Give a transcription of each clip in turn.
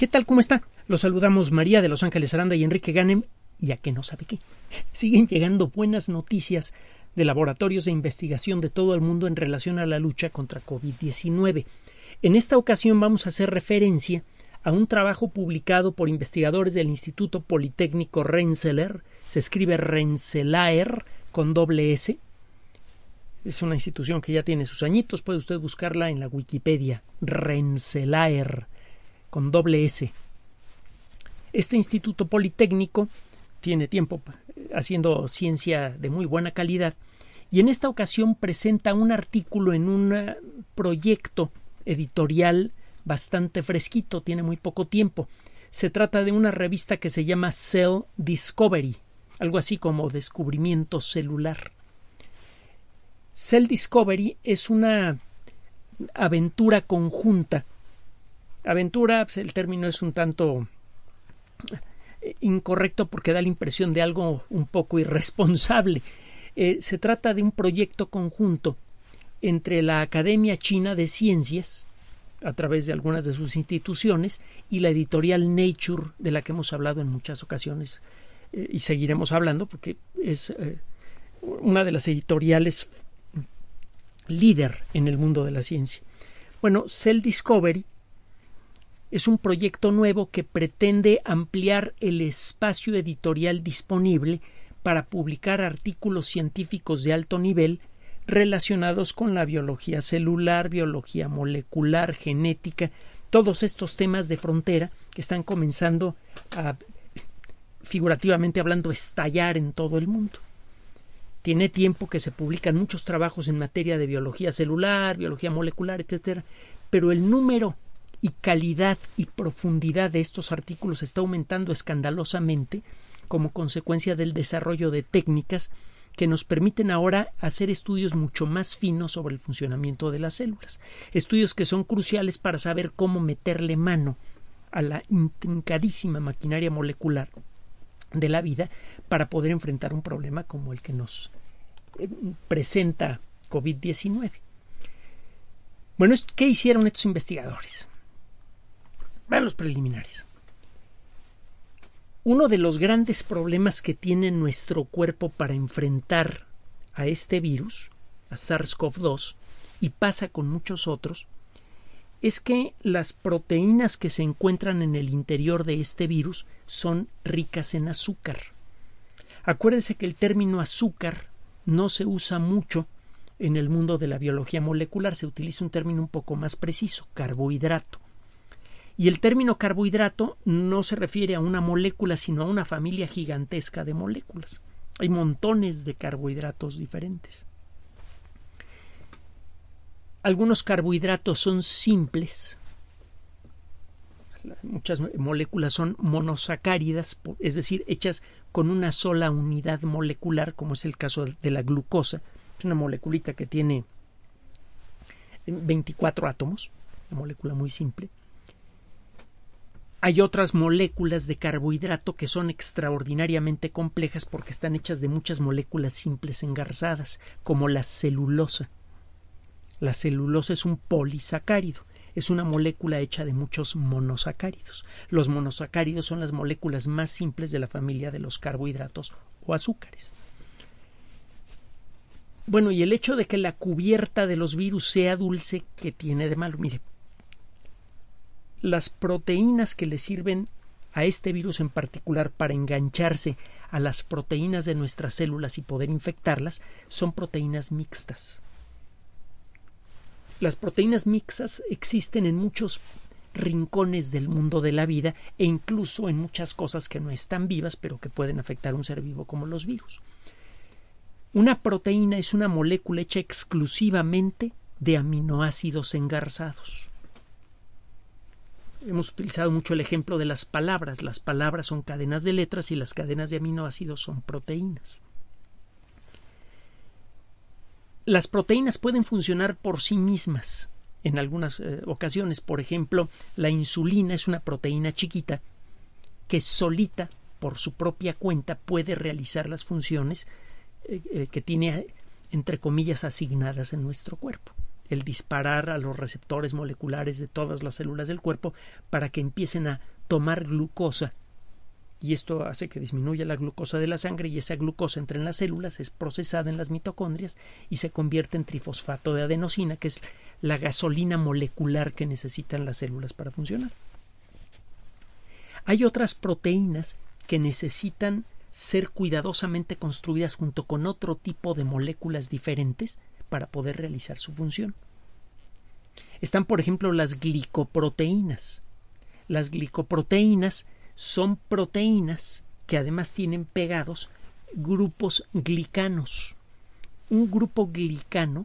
¿Qué tal? ¿Cómo está? Los saludamos María de Los Ángeles Aranda y Enrique Y a que no sabe qué. Siguen llegando buenas noticias de laboratorios de investigación de todo el mundo en relación a la lucha contra COVID-19. En esta ocasión vamos a hacer referencia a un trabajo publicado por investigadores del Instituto Politécnico Rensselaer, se escribe Rensselaer con doble S. Es una institución que ya tiene sus añitos, puede usted buscarla en la Wikipedia, Rensselaer con doble S. Este instituto politécnico tiene tiempo eh, haciendo ciencia de muy buena calidad y en esta ocasión presenta un artículo en un eh, proyecto editorial bastante fresquito, tiene muy poco tiempo. Se trata de una revista que se llama Cell Discovery, algo así como descubrimiento celular. Cell Discovery es una aventura conjunta aventura, pues, el término es un tanto eh, incorrecto porque da la impresión de algo un poco irresponsable. Eh, se trata de un proyecto conjunto entre la Academia China de Ciencias, a través de algunas de sus instituciones, y la editorial Nature, de la que hemos hablado en muchas ocasiones eh, y seguiremos hablando porque es una de las editoriales líder en el mundo de la ciencia. Bueno, Cell Discovery es un proyecto nuevo que pretende ampliar el espacio editorial disponible para publicar artículos científicos de alto nivel relacionados con la biología celular, biología molecular, genética, todos estos temas de frontera que están comenzando a, figurativamente hablando, estallar en todo el mundo. Tiene tiempo que se publican muchos trabajos en materia de biología celular, biología molecular, etcétera, pero el número y calidad y profundidad de estos artículos está aumentando escandalosamente como consecuencia del desarrollo de técnicas que nos permiten ahora hacer estudios mucho más finos sobre el funcionamiento de las células, estudios que son cruciales para saber cómo meterle mano a la intrincadísima maquinaria molecular de la vida para poder enfrentar un problema como el que nos eh, presenta COVID-19. Bueno, ¿qué hicieron estos investigadores? Vean los preliminares. Uno de los grandes problemas que tiene nuestro cuerpo para enfrentar a este virus, a SARS-CoV-2, y pasa con muchos otros, es que las proteínas que se encuentran en el interior de este virus son ricas en azúcar. Acuérdense que el término azúcar no se usa mucho en el mundo de la biología molecular, se utiliza un término un poco más preciso, carbohidrato. Y el término carbohidrato no se refiere a una molécula, sino a una familia gigantesca de moléculas. Hay montones de carbohidratos diferentes. Algunos carbohidratos son simples. Muchas moléculas son monosacáridas, es decir, hechas con una sola unidad molecular, como es el caso de la glucosa. Es una moleculita que tiene 24 átomos, una molécula muy simple. Hay otras moléculas de carbohidrato que son extraordinariamente complejas porque están hechas de muchas moléculas simples engarzadas, como la celulosa. La celulosa es un polisacárido, es una molécula hecha de muchos monosacáridos. Los monosacáridos son las moléculas más simples de la familia de los carbohidratos o azúcares. Bueno, y el hecho de que la cubierta de los virus sea dulce, ¿qué tiene de malo? Mire, las proteínas que le sirven a este virus en particular para engancharse a las proteínas de nuestras células y poder infectarlas son proteínas mixtas. Las proteínas mixtas existen en muchos rincones del mundo de la vida e incluso en muchas cosas que no están vivas pero que pueden afectar a un ser vivo como los virus. Una proteína es una molécula hecha exclusivamente de aminoácidos engarzados hemos utilizado mucho el ejemplo de las palabras. Las palabras son cadenas de letras y las cadenas de aminoácidos son proteínas. Las proteínas pueden funcionar por sí mismas en algunas eh, ocasiones. Por ejemplo, la insulina es una proteína chiquita que solita, por su propia cuenta, puede realizar las funciones eh, eh, que tiene, entre comillas, asignadas en nuestro cuerpo el disparar a los receptores moleculares de todas las células del cuerpo para que empiecen a tomar glucosa y esto hace que disminuya la glucosa de la sangre y esa glucosa entra en las células, es procesada en las mitocondrias y se convierte en trifosfato de adenosina, que es la gasolina molecular que necesitan las células para funcionar. Hay otras proteínas que necesitan ser cuidadosamente construidas junto con otro tipo de moléculas diferentes para poder realizar su función. Están, por ejemplo, las glicoproteínas. Las glicoproteínas son proteínas que además tienen pegados grupos glicanos. Un grupo glicano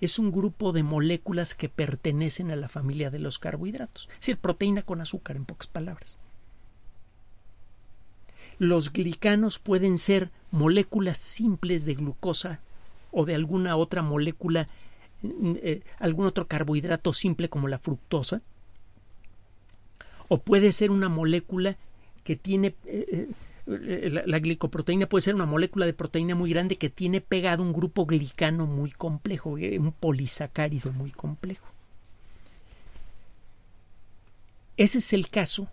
es un grupo de moléculas que pertenecen a la familia de los carbohidratos, es decir, proteína con azúcar, en pocas palabras. Los glicanos pueden ser moléculas simples de glucosa o de alguna otra molécula, mm, eh, algún otro carbohidrato simple como la fructosa, o puede ser una molécula que tiene eh, eh, la, la, glicoproteína puede ser una molécula de proteína muy grande que tiene pegado un grupo glicano muy complejo, un polisacárido muy complejo. Ese es el caso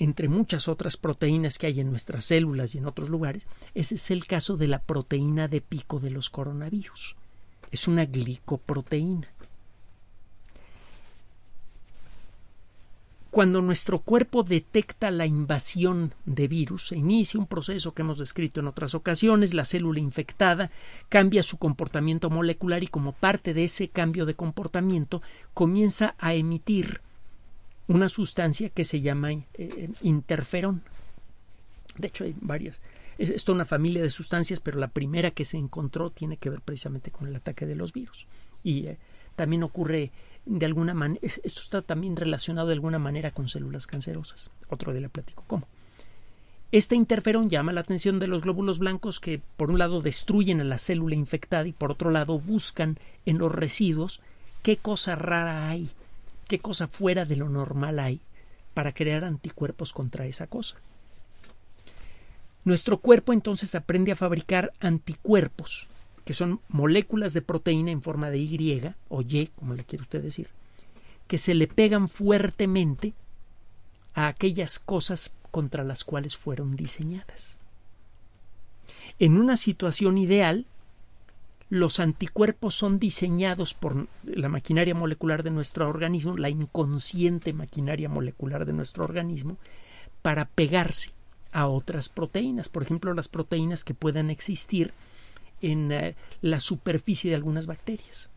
entre muchas otras proteínas que hay en nuestras células y en otros lugares, ese es el caso de la proteína de pico de los coronavirus. Es una glicoproteína. Cuando nuestro cuerpo detecta la invasión de virus, se inicia un proceso que hemos descrito en otras ocasiones, la célula infectada cambia su comportamiento molecular y como parte de ese cambio de comportamiento comienza a emitir una sustancia que se llama eh, interferón. De hecho, hay varias. Es, esto es una familia de sustancias, pero la primera que se encontró tiene que ver precisamente con el ataque de los virus. Y eh, también ocurre de alguna manera, esto está también relacionado de alguna manera con células cancerosas. Otro día le platico cómo. Este interferón llama la atención de los glóbulos blancos que por un lado destruyen a la célula infectada y por otro lado buscan en los residuos qué cosa rara hay qué cosa fuera de lo normal hay para crear anticuerpos contra esa cosa. Nuestro cuerpo entonces aprende a fabricar anticuerpos, que son moléculas de proteína en forma de Y o Y, como le quiere usted decir, que se le pegan fuertemente a aquellas cosas contra las cuales fueron diseñadas. En una situación ideal, los anticuerpos son diseñados por la maquinaria molecular de nuestro organismo, la inconsciente maquinaria molecular de nuestro organismo, para pegarse a otras proteínas, por ejemplo, las proteínas que puedan existir en eh, la superficie de algunas bacterias.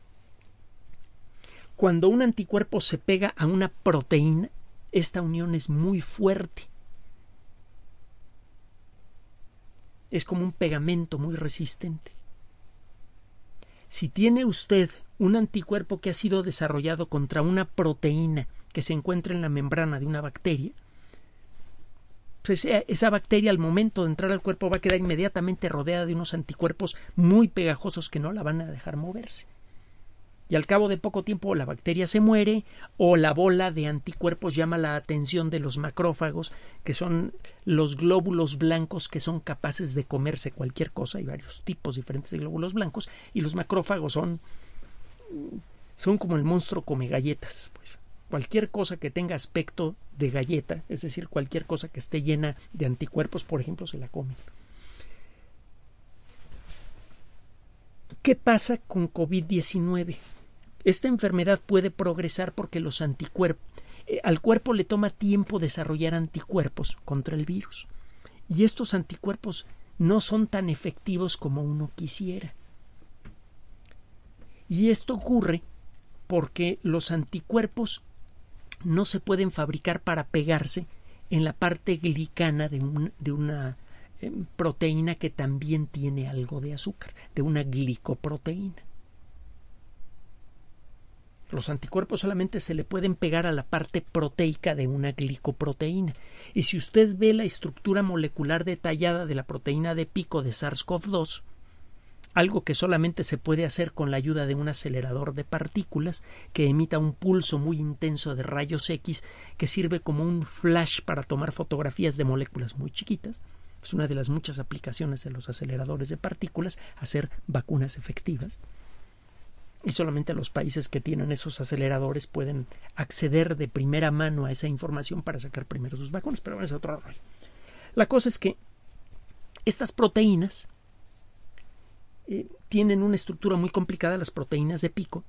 Cuando un anticuerpo se pega a una proteína, esta unión es muy fuerte. Es como un pegamento muy resistente. Si tiene usted un anticuerpo que ha sido desarrollado contra una proteína que se encuentra en la membrana de una bacteria, pues eh, esa bacteria al momento de entrar al cuerpo va a quedar inmediatamente rodeada de unos anticuerpos muy pegajosos que no la van a dejar moverse y al cabo de poco tiempo la bacteria se muere o la bola de anticuerpos llama la atención de los macrófagos, que son los glóbulos blancos que son capaces de comerse cualquier cosa, hay varios tipos diferentes de glóbulos blancos, y los macrófagos son, son como el monstruo come galletas, pues cualquier cosa que tenga aspecto de galleta, es decir, cualquier cosa que esté llena de anticuerpos, por ejemplo, se la comen. ¿Qué pasa con COVID-19? Esta enfermedad puede progresar porque los anticuerpos eh, al cuerpo le toma tiempo desarrollar anticuerpos contra el virus. Y estos anticuerpos no son tan efectivos como uno quisiera. Y esto ocurre porque los anticuerpos no se pueden fabricar para pegarse en la parte glicana de, de una em, proteína que también tiene algo de azúcar, de una glicoproteína. Los anticuerpos solamente se le pueden pegar a la parte proteica de una glicoproteína. Y si usted ve la estructura molecular detallada de la proteína de pico de SARS-CoV-2, algo que solamente se puede hacer con la ayuda de un acelerador de partículas que emita un pulso muy intenso de rayos X que sirve como un flash para tomar fotografías de moléculas muy chiquitas. Es una de las muchas aplicaciones de los aceleradores de partículas, hacer vacunas efectivas y solamente los países que tienen esos aceleradores pueden acceder de primera mano a esa información para sacar primero sus vacunas, pero es otro rollo. La cosa es que estas proteínas eh, tienen una estructura muy complicada, las proteínas de pico,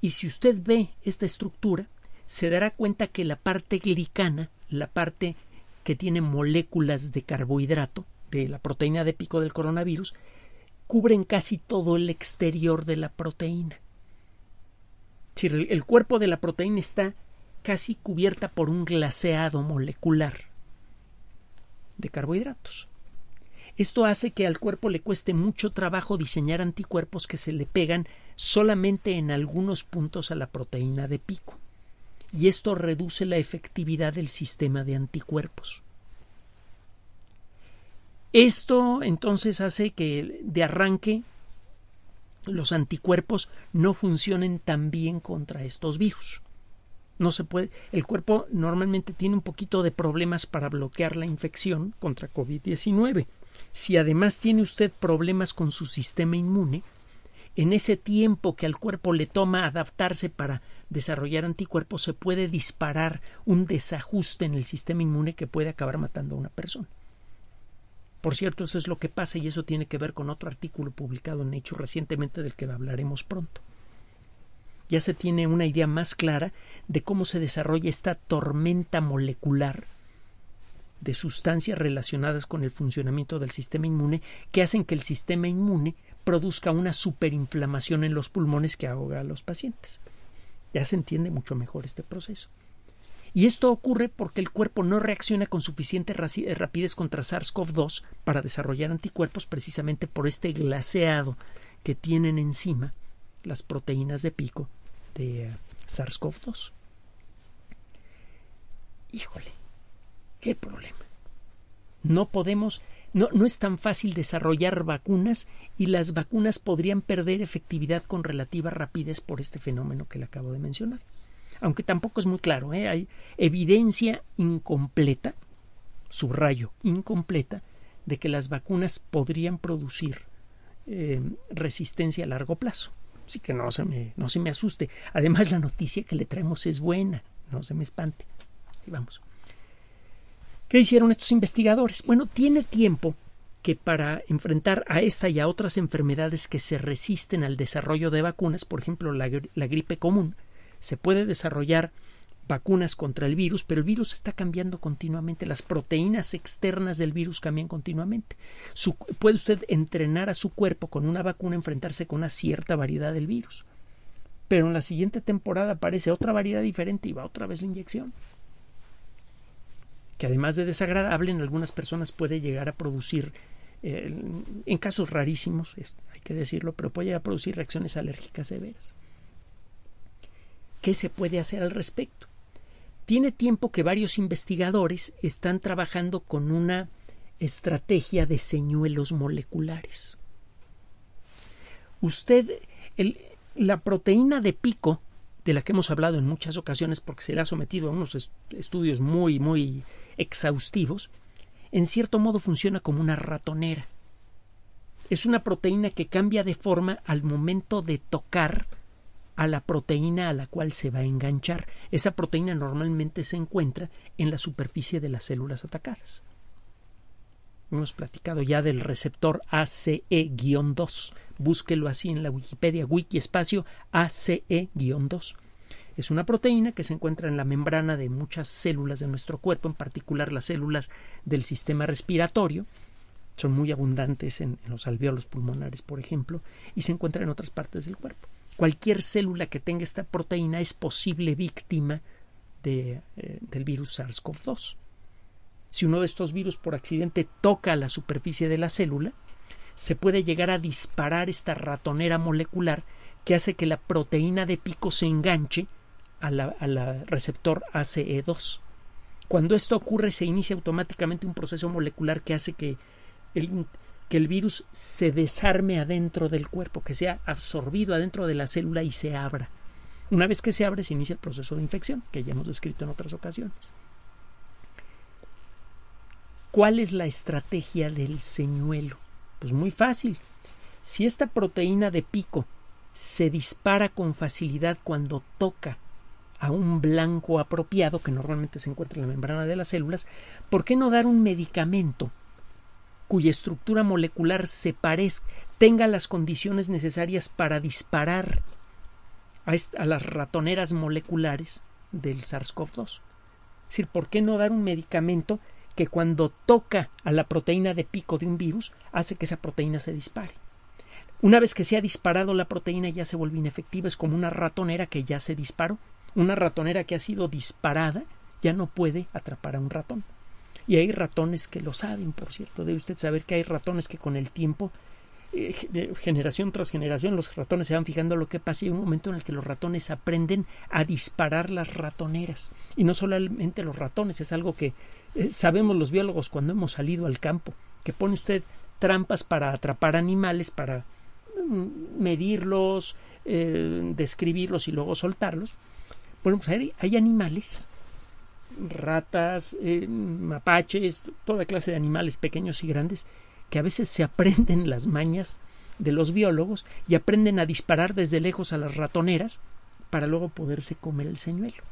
y si usted ve esta estructura, se dará cuenta que la parte glicana, la parte que tiene moléculas de carbohidrato de la proteína de pico del coronavirus, cubren casi todo el exterior de la proteína. El cuerpo de la proteína está casi cubierta por un glaseado molecular de carbohidratos. Esto hace que al cuerpo le cueste mucho trabajo diseñar anticuerpos que se le pegan solamente en algunos puntos a la proteína de pico. Y esto reduce la efectividad del sistema de anticuerpos. Esto entonces hace que de arranque los anticuerpos no funcionen tan bien contra estos virus. No se puede, el cuerpo normalmente tiene un poquito de problemas para bloquear la infección contra COVID-19. Si además tiene usted problemas con su sistema inmune, en ese tiempo que al cuerpo le toma adaptarse para desarrollar anticuerpos, se puede disparar un desajuste en el sistema inmune que puede acabar matando a una persona. Por cierto, eso es lo que pasa y eso tiene que ver con otro artículo publicado en Hecho recientemente del que hablaremos pronto. Ya se tiene una idea más clara de cómo se desarrolla esta tormenta molecular de sustancias relacionadas con el funcionamiento del sistema inmune que hacen que el sistema inmune produzca una superinflamación en los pulmones que ahoga a los pacientes. Ya se entiende mucho mejor este proceso. Y esto ocurre porque el cuerpo no reacciona con suficiente eh, rapidez contra SARS-CoV-2 para desarrollar anticuerpos precisamente por este glaseado que tienen encima las proteínas de pico de eh, SARS-CoV-2. Híjole, qué problema. No podemos, no, no, es tan fácil desarrollar vacunas y las vacunas podrían perder efectividad con relativa rapidez por este fenómeno que le acabo de mencionar aunque tampoco es muy claro, ¿eh? hay evidencia incompleta, subrayo, incompleta, de que las vacunas podrían producir eh, resistencia a largo plazo. Así que no se, me, no se me asuste. Además, la noticia que le traemos es buena, no se me espante. Y vamos. ¿Qué hicieron estos investigadores? Bueno, tiene tiempo que para enfrentar a esta y a otras enfermedades que se resisten al desarrollo de vacunas, por ejemplo la gripe común, se puede desarrollar vacunas contra el virus, pero el virus está cambiando continuamente, las proteínas externas del virus cambian continuamente. puede usted entrenar a su cuerpo con una vacuna a enfrentarse con una cierta variedad del virus, pero en la siguiente temporada aparece otra variedad diferente y va otra vez la inyección, que además de desagradable en algunas personas puede llegar a producir, eh, en casos rarísimos, hay que decirlo, pero puede llegar a producir reacciones alérgicas severas. ¿Qué se puede hacer al respecto? Tiene tiempo que varios investigadores están trabajando con una estrategia de señuelos moleculares. Usted, la proteína de pico, de la que hemos hablado en muchas ocasiones porque se ha sometido a unos estudios muy, muy exhaustivos, en cierto modo funciona como una ratonera. Es una proteína que cambia de forma al momento de tocar a la proteína a la cual se va a enganchar. Esa proteína normalmente se encuentra en la superficie de las células atacadas. Hemos platicado ya del receptor ACE-2. Búsquelo así en la Wikipedia, wiki espacio ACE-2. Es una proteína que se encuentra en la membrana de muchas células de nuestro cuerpo, en particular las células del sistema respiratorio. Son muy abundantes en, los alveolos pulmonares, por ejemplo, y se encuentra en otras partes del cuerpo cualquier célula que tenga esta proteína es posible víctima de, eh, del virus SARS-CoV-2. Si uno de estos virus por accidente toca la superficie de la célula, se puede llegar a disparar esta ratonera molecular que hace que la proteína de pico se enganche al receptor ACE2. Cuando esto ocurre se inicia automáticamente un proceso molecular que hace que el, que el virus se desarme adentro del cuerpo, que sea absorbido adentro de la célula y se abra. Una vez que se abre se inicia el proceso de infección, que ya hemos descrito en otras ocasiones. ¿Cuál es la estrategia del señuelo? Pues muy fácil. Si esta proteína de pico se dispara con facilidad cuando toca a un blanco apropiado, que normalmente se encuentra en la membrana de las células, ¿por qué no dar un medicamento cuya estructura molecular se parezca, tenga las condiciones necesarias para disparar a, las ratoneras moleculares del SARS-CoV-2. Es decir, ¿por qué no dar un medicamento que cuando toca a la proteína de pico de un virus hace que esa proteína se dispare? Una vez que se ha disparado la proteína ya se vuelve inefectiva, es como una ratonera que ya se disparó. Una ratonera que ha sido disparada ya no puede atrapar a un ratón. Y hay ratones que lo saben, por cierto. Debe usted saber que hay ratones que con el tiempo, eh, generación tras generación, los ratones se van fijando lo que pasa y hay un momento en el que los ratones aprenden a disparar las ratoneras. Y no solamente los ratones, es algo que eh, sabemos los biólogos cuando hemos salido al campo, que pone usted trampas para atrapar animales, para mm, medirlos, eh, describirlos y luego soltarlos. Bueno, pues hay animales ratas, eh, mapaches, toda clase de animales pequeños y grandes, que a veces se aprenden las mañas de los biólogos y aprenden a disparar desde lejos a las ratoneras para luego poderse comer el señuelo,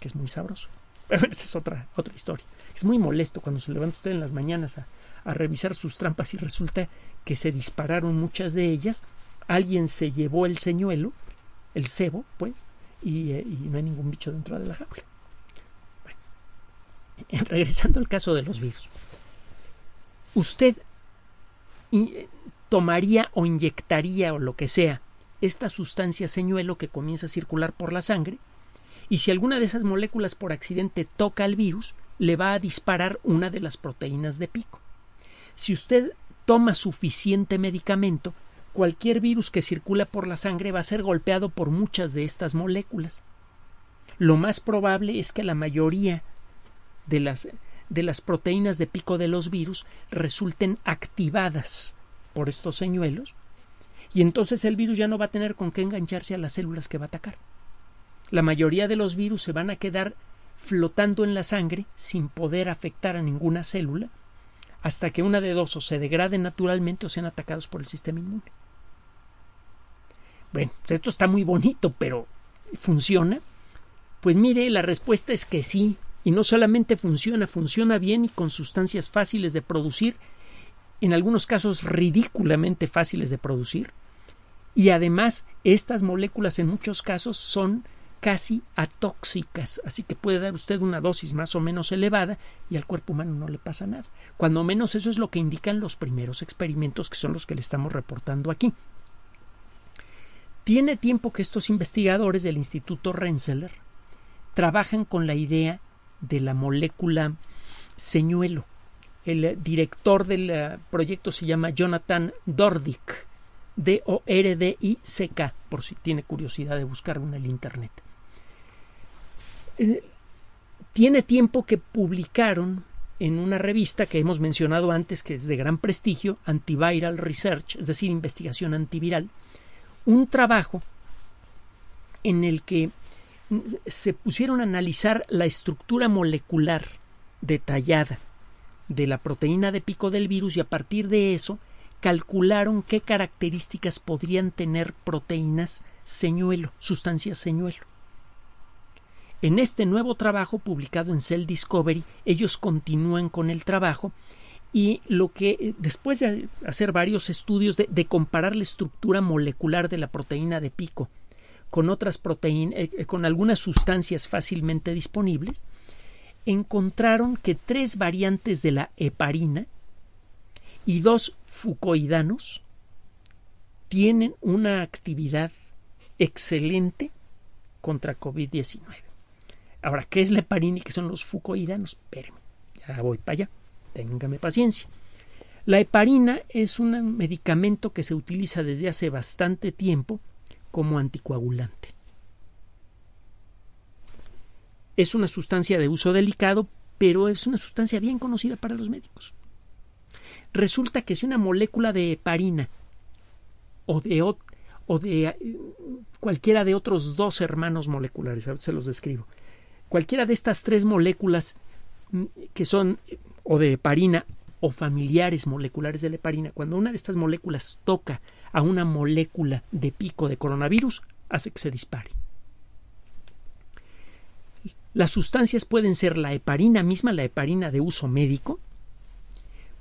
que es muy sabroso. Pero esa es otra, otra historia. Es muy molesto cuando se levanta usted en las mañanas a, revisar sus trampas y resulta que se dispararon muchas de ellas, alguien se llevó el señuelo, el cebo, pues, y, eh, y no hay ningún bicho dentro de la jaula. regresando al caso de los virus, usted tomaría o inyectaría o lo que sea esta sustancia señuelo que comienza a circular por la sangre y si alguna de esas moléculas por accidente toca al virus, le va a disparar una de las proteínas de pico. Si usted toma suficiente medicamento, cualquier virus que circula por la sangre va a ser golpeado por muchas de estas moléculas. Lo más probable es que la mayoría de las, de las proteínas de pico de los virus resulten activadas por estos señuelos y entonces el virus ya no va a tener con qué engancharse a las células que va a atacar. La mayoría de los virus se van a quedar flotando en la sangre sin poder afectar a ninguna célula hasta que una de dos o se degrade naturalmente o sean atacados por el sistema inmune. Bueno, pues esto está muy bonito, pero ¿funciona? Pues mire, la respuesta es que sí, y no solamente funciona, funciona bien y con sustancias fáciles de producir, en algunos casos ridículamente fáciles de producir, y además estas moléculas en muchos casos son casi atóxicas, así que puede dar usted una dosis más o menos elevada y al cuerpo humano no le pasa nada. Cuando menos eso es lo que indican los primeros experimentos que son los que le estamos reportando aquí. Tiene tiempo que estos investigadores del Instituto Rensselaer trabajan con la idea de la molécula señuelo. El eh, director del eh, proyecto se llama Jonathan Dordick, D-O-R-D-I-C-K, por si tiene curiosidad de buscarlo en el Internet. Eh, tiene tiempo que publicaron en una revista que hemos mencionado antes, que es de gran prestigio, Antiviral Research, es decir, investigación antiviral, un trabajo en el que se pusieron a analizar la estructura molecular detallada de la proteína de pico del virus y a partir de eso calcularon qué características podrían tener proteínas señuelo, sustancias señuelo. En este nuevo trabajo publicado en Cell Discovery, ellos continúan con el trabajo y lo que eh, después de hacer varios estudios de, de comparar la estructura molecular de la proteína de pico con otras proteínas, eh, eh, con algunas sustancias fácilmente disponibles, encontraron que tres variantes de la heparina y dos fucoidanos tienen una actividad excelente contra COVID-19. Ahora, ¿qué es la heparina y qué son los fucoidanos? Espérenme, ya voy para allá, téngame paciencia. La heparina es un medicamento que se utiliza desde hace bastante tiempo como anticoagulante. Es una sustancia de uso delicado, pero es una sustancia bien conocida para los médicos. Resulta que si una molécula de heparina o de, o de eh, cualquiera de otros dos hermanos moleculares, se los describo, cualquiera de estas tres moléculas mm, que son eh, o de heparina o familiares moleculares de la heparina, cuando una de estas moléculas toca a una molécula de pico de coronavirus hace que se dispare. Las sustancias pueden ser la heparina misma, la heparina de uso médico,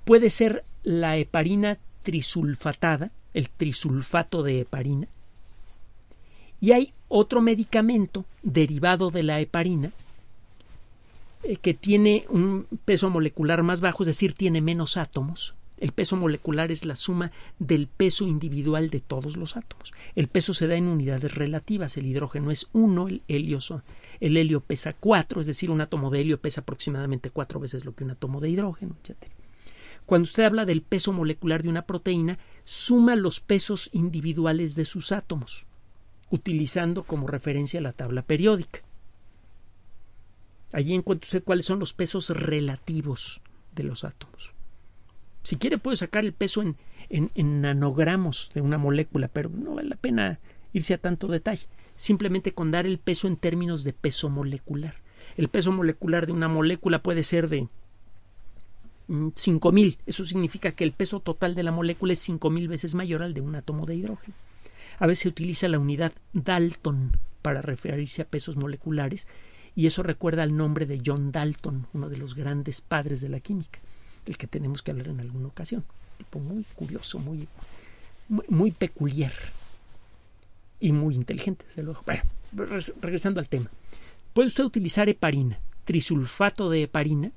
puede ser la heparina trisulfatada, el trisulfato de heparina, y hay otro medicamento derivado de la heparina eh, que tiene un peso molecular más bajo, es decir, tiene menos átomos, el peso molecular es la suma del peso individual de todos los átomos. El peso se da en unidades relativas. El hidrógeno es 1, el helio, el helio pesa 4, es decir, un átomo de helio pesa aproximadamente cuatro veces lo que un átomo de hidrógeno, etc. Cuando usted habla del peso molecular de una proteína, suma los pesos individuales de sus átomos, utilizando como referencia la tabla periódica. Allí encuentra usted cuáles son los pesos relativos de los átomos. Si quiere puede sacar el peso en, nanogramos de una molécula, pero no vale la pena irse a tanto detalle. Simplemente con dar el peso en términos de peso molecular. El peso molecular de una molécula puede ser de 5000. Mm, eso significa que el peso total de la molécula es 5000 veces mayor al de un átomo de hidrógeno. A veces se utiliza la unidad Dalton para referirse a pesos moleculares y eso recuerda al nombre de John Dalton, uno de los grandes padres de la química del que tenemos que hablar en alguna ocasión. Tipo muy curioso, muy, muy, peculiar y muy inteligente, desde luego. Bueno, regresando al tema. Puede usted utilizar heparina, trisulfato de heparina,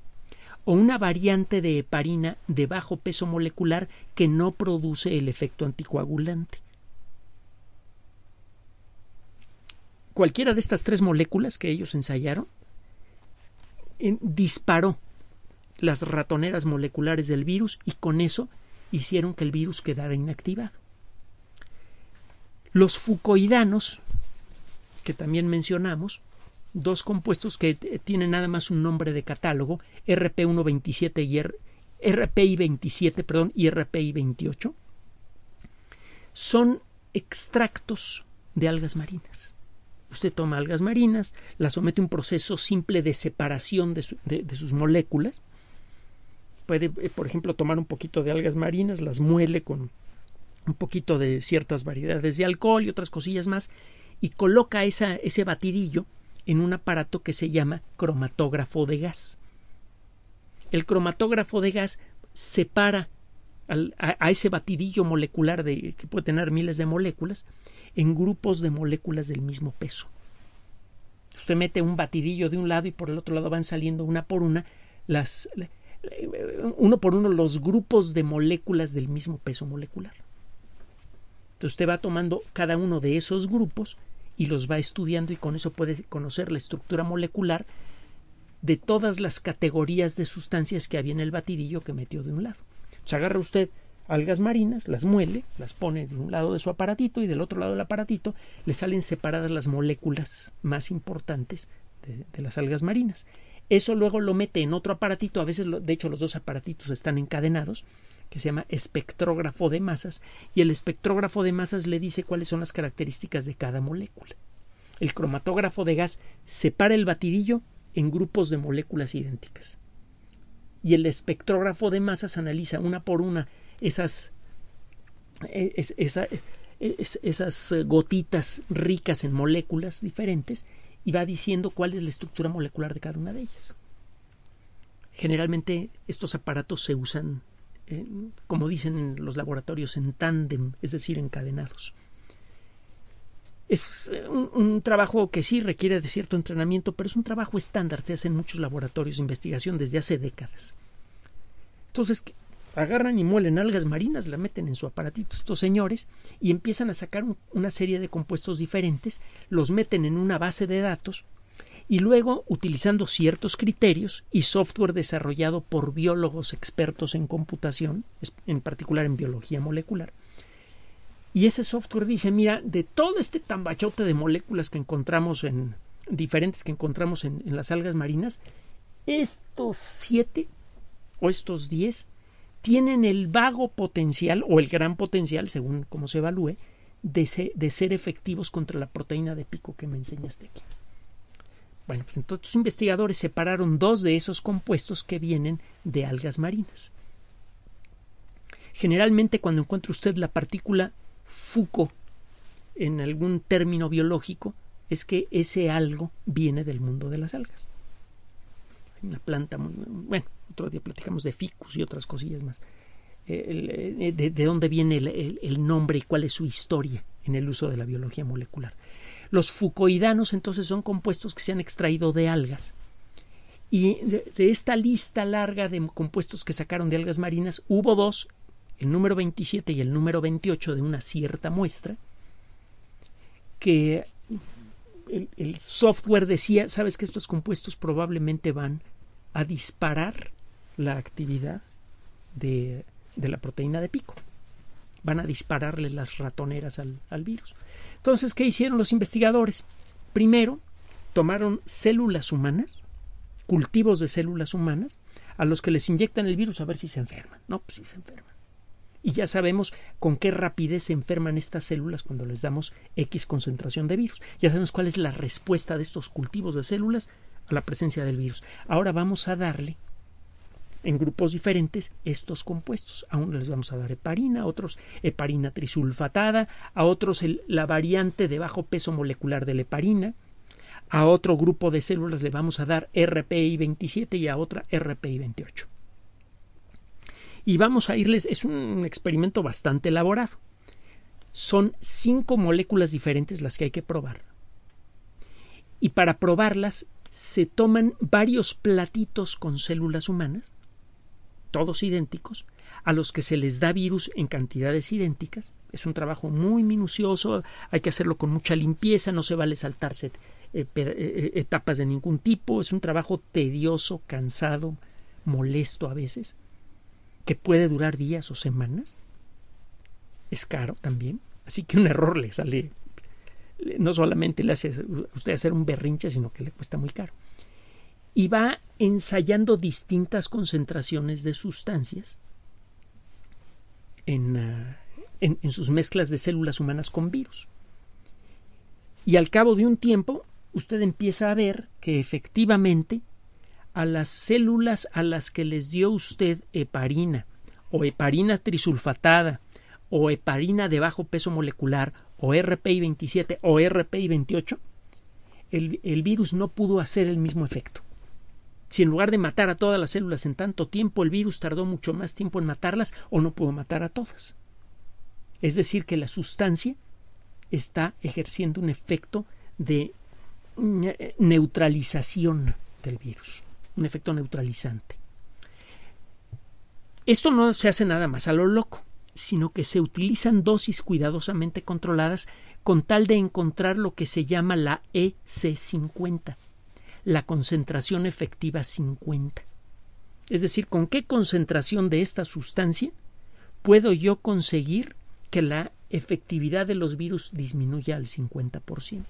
o una variante de heparina de bajo peso molecular que no produce el efecto anticoagulante. Cualquiera de estas tres moléculas que ellos ensayaron en, disparó las ratoneras moleculares del virus y con eso hicieron que el virus quedara inactivado. Los fucoidanos, que también mencionamos, dos compuestos que tienen nada más un nombre de catálogo, RP127 y RPI27, perdón, y RPI28, son extractos de algas marinas. Usted toma algas marinas, las somete a un proceso simple de separación de sus moléculas puede, eh, por ejemplo, tomar un poquito de algas marinas, las muele con un poquito de ciertas variedades de alcohol y otras cosillas más, y coloca esa, ese batidillo en un aparato que se llama cromatógrafo de gas. El cromatógrafo de gas separa a, a, ese batidillo molecular de, que puede tener miles de moléculas en grupos de moléculas del mismo peso. Usted mete un batidillo de un lado y por el otro lado van saliendo una por una las, uno por uno los grupos de moléculas del mismo peso molecular. Entonces usted va tomando cada uno de esos grupos y los va estudiando y con eso puede conocer la estructura molecular de todas las categorías de sustancias que había en el batidillo que metió de un lado. Se agarra usted algas marinas, las muele, las pone de un lado de su aparatito y del otro lado del aparatito, le salen separadas las moléculas más importantes de, de las algas marinas. Eso luego lo mete en otro aparatito, a veces, de hecho, los dos aparatitos están encadenados, que se llama espectrógrafo de masas, y el espectrógrafo de masas le dice cuáles son las características de cada molécula. El cromatógrafo de gas separa el batidillo en grupos de moléculas idénticas. Y el espectrógrafo de masas analiza una por una esas, eh, eh, esas, esas eh, gotitas ricas en moléculas diferentes y va diciendo cuál es la estructura molecular de cada una de ellas. Generalmente estos aparatos se usan, eh, como dicen los laboratorios, en tándem, es decir, encadenados. Es eh, un, trabajo que sí requiere de cierto entrenamiento, pero es un trabajo estándar, se hace en muchos laboratorios de investigación desde hace décadas. Entonces, agarran y muelen algas marinas, la meten en su aparatito estos señores y empiezan a sacar una serie de compuestos diferentes, los meten en una base de datos y luego, utilizando ciertos criterios y software desarrollado por biólogos expertos en computación, en particular en biología molecular, y ese software dice, mira, de todo este tambachote de moléculas que encontramos en diferentes que encontramos en, en las algas marinas, estos siete o estos diez tienen el vago potencial o el gran potencial, según cómo se evalúe, de ser, efectivos contra la proteína de pico que me enseñaste aquí. Bueno, pues entonces los investigadores separaron dos de esos compuestos que vienen de algas marinas. Generalmente cuando encuentra usted la partícula fuco en algún término biológico, es que ese algo viene del mundo de las algas. una planta muy... Bueno, otro día platicamos de ficus y otras cosillas más. Eh, eh, de, dónde viene el, nombre y cuál es su historia en el uso de la biología molecular. Los fucoidanos entonces son compuestos que se han extraído de algas y de, esta lista larga de compuestos que sacaron de algas marinas, hubo dos, el número 27 y el número 28 de una cierta muestra, que el, el software decía, sabes que estos compuestos probablemente van a disparar la actividad de, de la proteína de pico. Van a dispararle las ratoneras al, al virus. Entonces, ¿qué hicieron los investigadores? Primero, tomaron células humanas, cultivos de células humanas, a los que les inyectan el virus a ver si se enferman. No, pues sí se enferman. Y ya sabemos con qué rapidez se enferman estas células cuando les damos X concentración de virus. Ya sabemos cuál es la respuesta de estos cultivos de células a la presencia del virus. Ahora vamos a darle en grupos diferentes estos compuestos. A unos les vamos a dar heparina, a otros heparina trisulfatada, a otros la variante de bajo peso molecular de la heparina, a otro grupo de células le vamos a dar RPI 27 y a otra RPI 28. Y vamos a irles, es un experimento bastante elaborado. Son cinco moléculas diferentes las que hay que probar. Y para probarlas se toman varios platitos con células humanas todos idénticos, a los que se les da virus en cantidades idénticas. Es un trabajo muy minucioso, hay que hacerlo con mucha limpieza, no se vale saltarse eh, eh, eh, etapas de ningún tipo. Es un trabajo tedioso, cansado, molesto a veces, que puede durar días o semanas. Es caro también, así que un error le sale, no solamente le hace a usted hacer un berrinche, sino que le cuesta muy caro y va ensayando distintas concentraciones de sustancias eh, en, sus mezclas de células humanas con virus. Y al cabo de un tiempo, usted empieza a ver que efectivamente a las células a las que les dio usted heparina, o heparina trisulfatada, o heparina de bajo peso molecular, o RPI 27, o RPI 28, el virus no pudo hacer el mismo efecto. Si en lugar de matar a todas las células en tanto tiempo, el virus tardó mucho más tiempo en matarlas o no pudo matar a todas. Es decir, que la sustancia está ejerciendo un efecto de mm, eh, neutralización del virus, un efecto neutralizante. Esto no se hace nada más a lo loco, sino que se utilizan dosis cuidadosamente controladas con tal de encontrar lo que se llama la EC50, la concentración efectiva 50. Es decir, con qué concentración de esta sustancia puedo yo conseguir que la efectividad de los virus disminuya al 50%.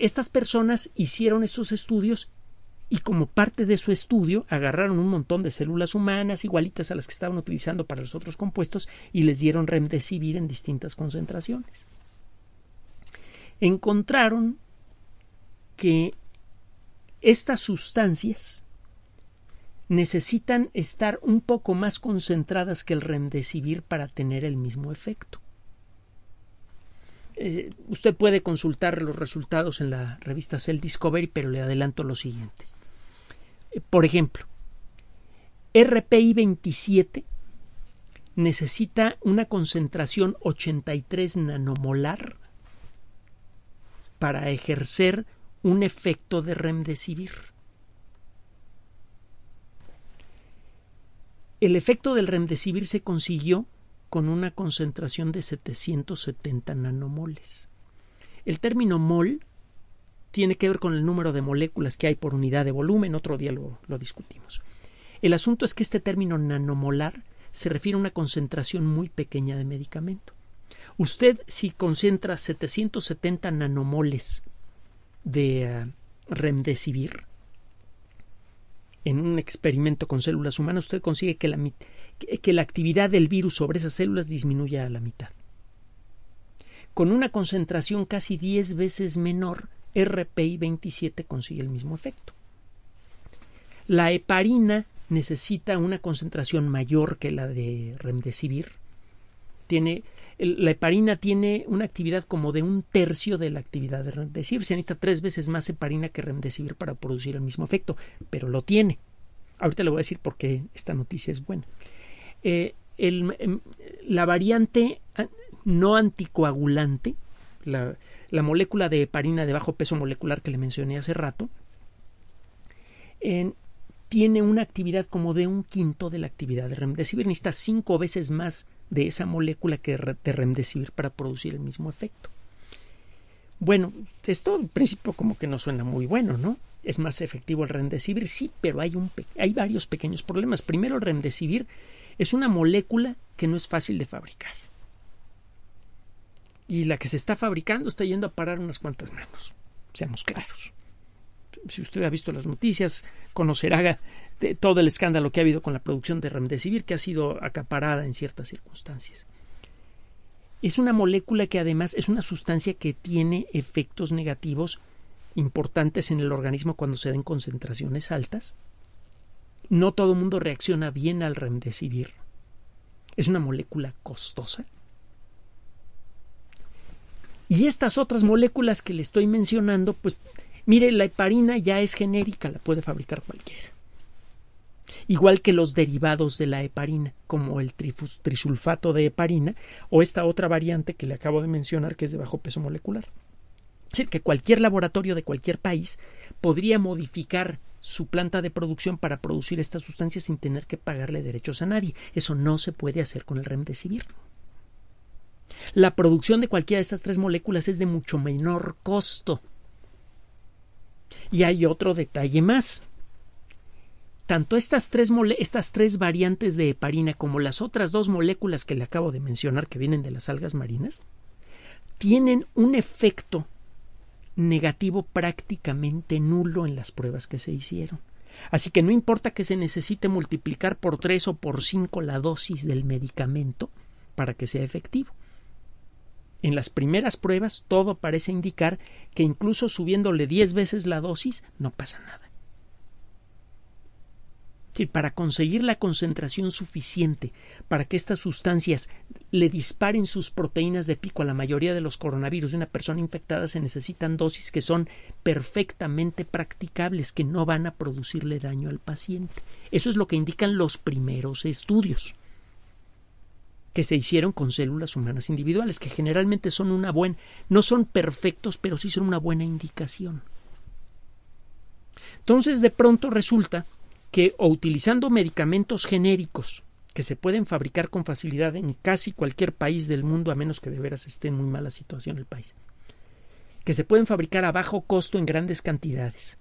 estas personas hicieron estos estudios y como parte de su estudio agarraron un montón de células humanas igualitas a las que estaban utilizando para los otros compuestos y les dieron remdesivir en distintas concentraciones encontraron que estas sustancias necesitan estar un poco más concentradas que el remdesivir para tener el mismo efecto. Eh, usted puede consultar los resultados en la revista Cell Discovery, pero le adelanto lo siguiente. Eh, por ejemplo, RPI 27 necesita una concentración 83 nanomolar para ejercer un efecto de remdesivir. El efecto del remdesivir se consiguió con una concentración de 770 nanomoles. El término mol tiene que ver con el número de moléculas que hay por unidad de volumen, otro día lo, lo discutimos. El asunto es que este término nanomolar se refiere a una concentración muy pequeña de medicamento. Usted si concentra 770 nanomoles de eh, remdesivir en un experimento con células humanas, usted consigue que la, que la actividad del virus sobre esas células disminuya a la mitad. Con una concentración casi 10 veces menor, RPI 27 consigue el mismo efecto. La heparina necesita una concentración mayor que la de remdesivir tiene la heparina tiene una actividad como de un tercio de la actividad de remdesivir. Se necesita tres veces más heparina que remdesivir para producir el mismo efecto, pero lo tiene. Ahorita le voy a decir por qué esta noticia es buena. Eh, em, la variante ah, no anticoagulante, la, molécula de heparina de bajo peso molecular que le mencioné hace rato, tiene una actividad como de un quinto de la actividad de remdesivir. Necesita cinco veces más de esa molécula que te remdesivir para producir el mismo efecto. Bueno, esto en principio como que no suena muy bueno, ¿no? Es más efectivo el remdesivir, sí, pero hay, un, hay varios pequeños problemas. Primero, el remdesivir es una molécula que no es fácil de fabricar. Y la que se está fabricando está yendo a parar unas cuantas manos, seamos claros si usted ha visto las noticias, conocerá de todo el escándalo que ha habido con la producción de remdesivir, que ha sido acaparada en ciertas circunstancias. Es una molécula que además es una sustancia que tiene efectos negativos importantes en el organismo cuando se den concentraciones altas. No todo el mundo reacciona bien al remdesivir. Es una molécula costosa. Y estas otras moléculas que le estoy mencionando, pues Mire, la heparina ya es genérica, la puede fabricar cualquiera. Igual que los derivados de la heparina, como el trisulfato de heparina o esta otra variante que le acabo de mencionar que es de bajo peso molecular. Es decir, que cualquier laboratorio de cualquier país podría modificar su planta de producción para producir esta sustancia sin tener que pagarle derechos a nadie. Eso no se puede hacer con el remdesivir. La producción de cualquiera de estas tres moléculas es de mucho menor costo y hay otro detalle más. Tanto estas tres, estas tres variantes de heparina como las otras dos moléculas que le acabo de mencionar que vienen de las algas marinas tienen un efecto negativo prácticamente nulo en las pruebas que se hicieron. Así que no importa que se necesite multiplicar por tres o por cinco la dosis del medicamento para que sea efectivo. En las primeras pruebas todo parece indicar que incluso subiéndole 10 veces la dosis no pasa nada. Y para conseguir la concentración suficiente para que estas sustancias le disparen sus proteínas de pico a la mayoría de los coronavirus de una persona infectada se necesitan dosis que son perfectamente practicables, que no van a producirle daño al paciente. Eso es lo que indican los primeros estudios que se hicieron con células humanas individuales, que generalmente son una buena, no son perfectos, pero sí son una buena indicación. Entonces, de pronto resulta que o utilizando medicamentos genéricos que se pueden fabricar con facilidad en casi cualquier país del mundo, a menos que de veras esté en muy mala situación el país, que se pueden fabricar a bajo costo en grandes cantidades,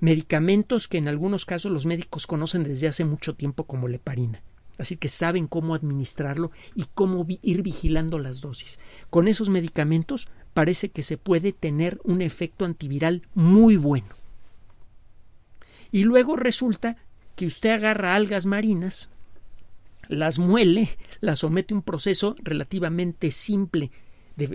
medicamentos que en algunos casos los médicos conocen desde hace mucho tiempo como leparina, Así que saben cómo administrarlo y cómo ir vigilando las dosis. Con esos medicamentos parece que se puede tener un efecto antiviral muy bueno. Y luego resulta que usted agarra algas marinas, las muele, las somete a un proceso relativamente simple de,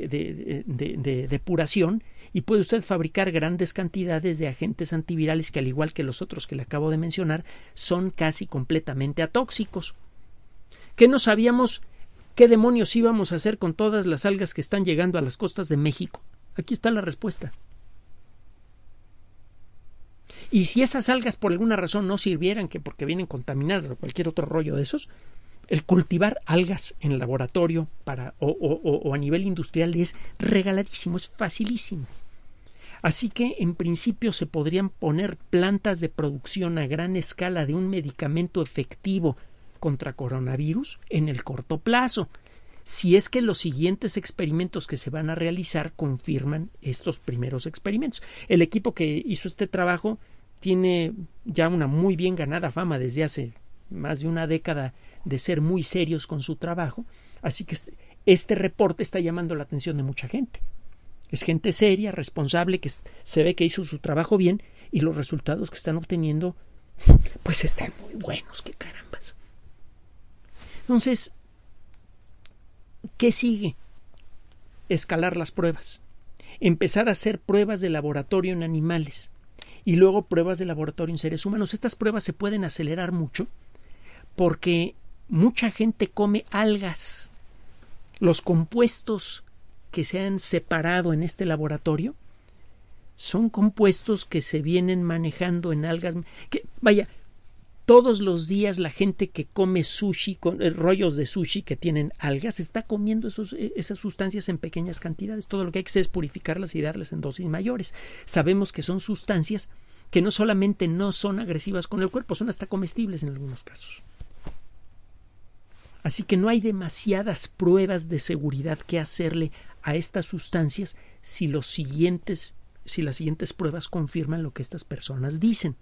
de, depuración y puede usted fabricar grandes cantidades de agentes antivirales que al igual que los otros que le acabo de mencionar son casi completamente atóxicos que no sabíamos qué demonios íbamos a hacer con todas las algas que están llegando a las costas de México. Aquí está la respuesta. Y si esas algas por alguna razón no sirvieran, que porque vienen contaminadas o cualquier otro rollo de esos, el cultivar algas en laboratorio para, o, o a nivel industrial es regaladísimo, es facilísimo. Así que en principio se podrían poner plantas de producción a gran escala de un medicamento efectivo contra coronavirus en el corto plazo, si es que los siguientes experimentos que se van a realizar confirman estos primeros experimentos. El equipo que hizo este trabajo tiene ya una muy bien ganada fama desde hace más de una década de ser muy serios con su trabajo, así que este, este reporte está llamando la atención de mucha gente. Es gente seria, responsable, que se ve que hizo su trabajo bien y los resultados que están obteniendo pues están muy buenos, qué carambas. Entonces, ¿qué sigue? Escalar las pruebas. Empezar a hacer pruebas de laboratorio en animales y luego pruebas de laboratorio en seres humanos. Estas pruebas se pueden acelerar mucho porque mucha gente come algas. Los compuestos que se han separado en este laboratorio son compuestos que se vienen manejando en algas. Que, vaya, todos los días la gente que come sushi, con, eh, rollos de sushi que tienen algas, está comiendo eh, esas sustancias en pequeñas cantidades. Todo lo que hay que hacer es purificarlas y darles en dosis mayores. Sabemos que son sustancias que no solamente no son agresivas con el cuerpo, son hasta comestibles en algunos casos. Así que no hay demasiadas pruebas de seguridad que hacerle a estas sustancias si los siguientes si las siguientes pruebas confirman lo que estas personas dicen.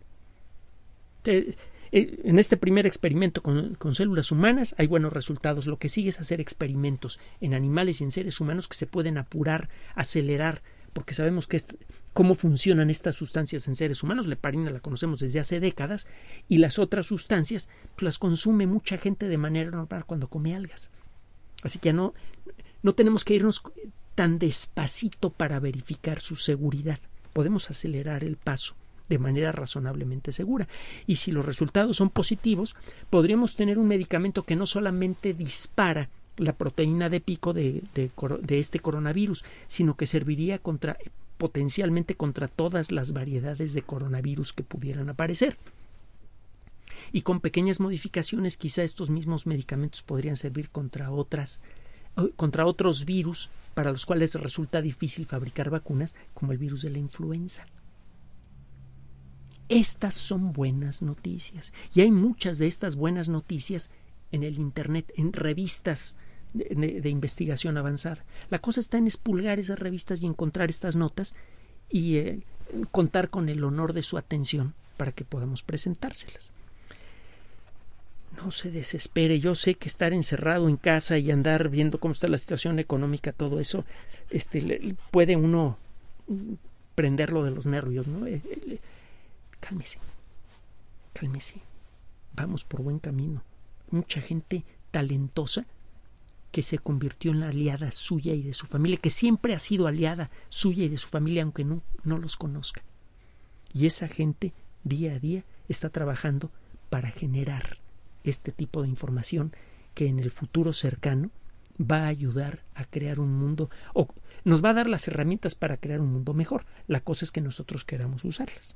Eh, en este primer experimento con, células humanas hay buenos resultados. Lo que sigue es hacer experimentos en animales y en seres humanos que se pueden apurar, acelerar, porque sabemos que cómo funcionan estas sustancias en seres humanos. La heparina la conocemos desde hace décadas y las otras sustancias pues, las consume mucha gente de manera normal cuando come algas. Así que no, no tenemos que irnos tan despacito para verificar su seguridad. Podemos acelerar el paso de manera razonablemente segura. Y si los resultados son positivos, podríamos tener un medicamento que no solamente dispara la proteína de pico de, de este coronavirus, sino que serviría contra, potencialmente contra todas las variedades de coronavirus que pudieran aparecer y con pequeñas modificaciones quizá estos mismos medicamentos podrían servir contra otras eh, contra otros virus para los cuales resulta difícil fabricar vacunas como el virus de la influenza. Estas son buenas noticias. Y hay muchas de estas buenas noticias en el Internet, en revistas de, investigación avanzada. La cosa está en espulgar esas revistas y encontrar estas notas y eh, contar con el honor de su atención para que podamos presentárselas. No se desespere, yo sé que estar encerrado en casa y andar viendo cómo está la situación económica, todo eso, este, puede uno prenderlo de los nervios, ¿no? Eh, eh, Cálmese, cálmese. Vamos por buen camino. Mucha gente talentosa que se convirtió en la aliada suya y de su familia, que siempre ha sido aliada suya y de su familia, aunque no, los conozca. Y esa gente, día a día, está trabajando para generar este tipo de información que en el futuro cercano va a ayudar a crear un mundo o nos va a dar las herramientas para crear un mundo mejor. La cosa es que nosotros queramos usarlas.